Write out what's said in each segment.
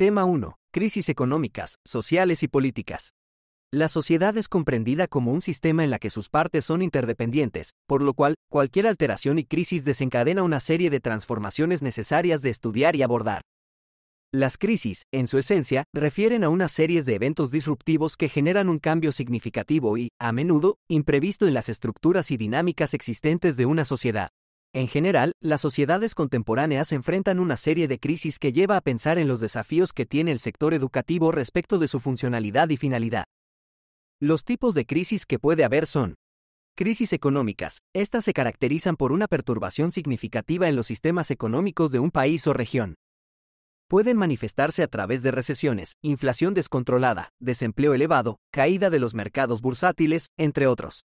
Tema 1. Crisis económicas, sociales y políticas. La sociedad es comprendida como un sistema en la que sus partes son interdependientes, por lo cual, cualquier alteración y crisis desencadena una serie de transformaciones necesarias de estudiar y abordar. Las crisis, en su esencia, refieren a una serie de eventos disruptivos que generan un cambio significativo y, a menudo, imprevisto en las estructuras y dinámicas existentes de una sociedad. En general, las sociedades contemporáneas enfrentan una serie de crisis que lleva a pensar en los desafíos que tiene el sector educativo respecto de su funcionalidad y finalidad. Los tipos de crisis que puede haber son Crisis económicas. Estas se caracterizan por una perturbación significativa en los sistemas económicos de un país o región. Pueden manifestarse a través de recesiones, inflación descontrolada, desempleo elevado, caída de los mercados bursátiles, entre otros.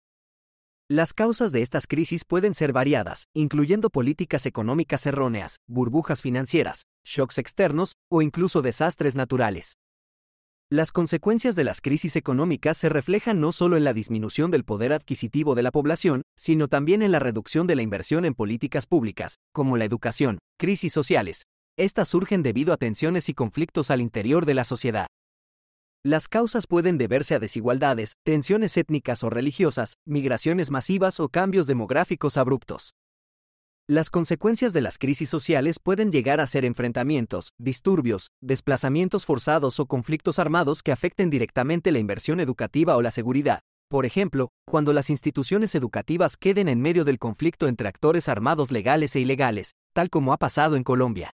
Las causas de estas crisis pueden ser variadas, incluyendo políticas económicas erróneas, burbujas financieras, shocks externos o incluso desastres naturales. Las consecuencias de las crisis económicas se reflejan no solo en la disminución del poder adquisitivo de la población, sino también en la reducción de la inversión en políticas públicas, como la educación, crisis sociales. Estas surgen debido a tensiones y conflictos al interior de la sociedad. Las causas pueden deberse a desigualdades, tensiones étnicas o religiosas, migraciones masivas o cambios demográficos abruptos. Las consecuencias de las crisis sociales pueden llegar a ser enfrentamientos, disturbios, desplazamientos forzados o conflictos armados que afecten directamente la inversión educativa o la seguridad. Por ejemplo, cuando las instituciones educativas queden en medio del conflicto entre actores armados legales e ilegales, tal como ha pasado en Colombia.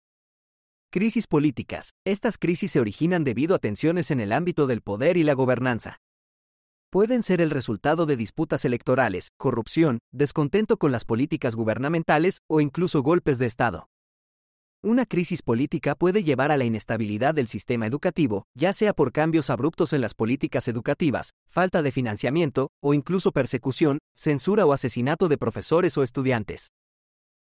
Crisis políticas. Estas crisis se originan debido a tensiones en el ámbito del poder y la gobernanza. Pueden ser el resultado de disputas electorales, corrupción, descontento con las políticas gubernamentales o incluso golpes de Estado. Una crisis política puede llevar a la inestabilidad del sistema educativo, ya sea por cambios abruptos en las políticas educativas, falta de financiamiento, o incluso persecución, censura o asesinato de profesores o estudiantes.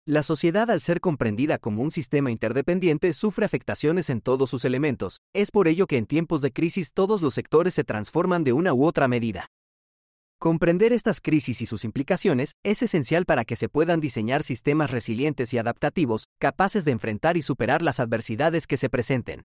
La sociedad al ser comprendida como un sistema interdependiente sufre afectaciones en todos sus elementos, es por ello que en tiempos de crisis todos los sectores se transforman de una u otra medida. Comprender estas crisis y sus implicaciones es esencial para que se puedan diseñar sistemas resilientes y adaptativos, capaces de enfrentar y superar las adversidades que se presenten.